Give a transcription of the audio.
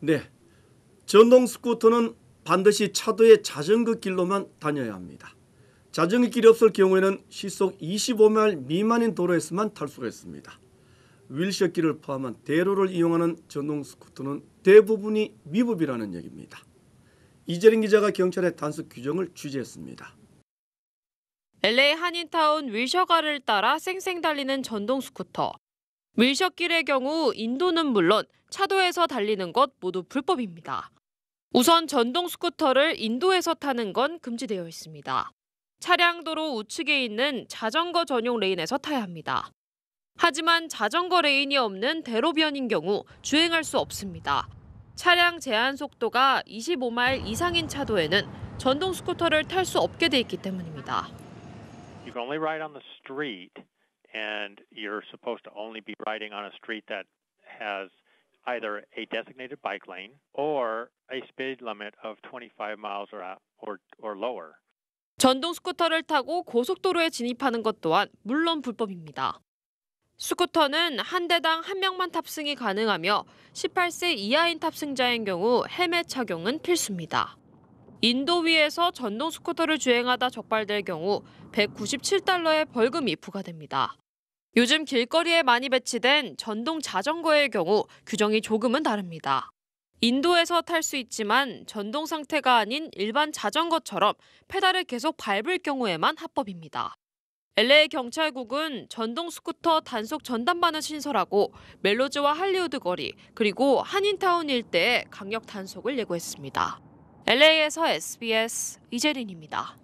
네, 전동 스쿠터는 반드시 차도의 자전거 길로만 다녀야 합니다. 자전거 길이 없을 경우에는 시속 25마일 미만인 도로에서만 탈 수가 있습니다. 윌셔길을 포함한 대로를 이용하는 전동 스쿠터는 대부분이 위법이라는 얘기입니다. 이재린 기자가 경찰의 단속 규정을 취재했습니다. LA 한인타운 윌셔가를 따라 쌩쌩 달리는 전동 스쿠터. 밀샷길의 경우 인도는 물론 차도에서 달리는 것 모두 불법입니다. 우선 전동 스쿠터를 인도에서 타는 건 금지되어 있습니다. 차량 도로 우측에 있는 자전거 전용 레인에서 타야 합니다. 하지만 자전거 레인이 없는 대로변인 경우 주행할 수 없습니다. 차량 제한 속도가 25마일 이상인 차도에는 전동 스쿠터를 탈 수 없게 돼 있기 때문입니다. and you're supposed to only be riding on a street that has either a designated bike lane or a speed limit of 25 miles or, or, or lower. 전동 스쿠터를 타고 고속도로에 진입하는 것 또한 물론 불법입니다. 스쿠터는 한 대당 한 명만 탑승이 가능하며 18세 이하인 탑승자인 경우 헬멧 착용은 필수입니다. 인도 위에서 전동 스쿠터를 주행하다 적발될 경우 197달러의 벌금이 부과됩니다. 요즘 길거리에 많이 배치된 전동 자전거의 경우 규정이 조금은 다릅니다. 인도에서 탈 수 있지만 전동 상태가 아닌 일반 자전거처럼 페달을 계속 밟을 경우에만 합법입니다. LA 경찰국은 전동 스쿠터 단속 전담반을 신설하고 멜로즈와 할리우드 거리 그리고 한인타운 일대에 강력 단속을 예고했습니다. LA에서 SBS 이재린입니다.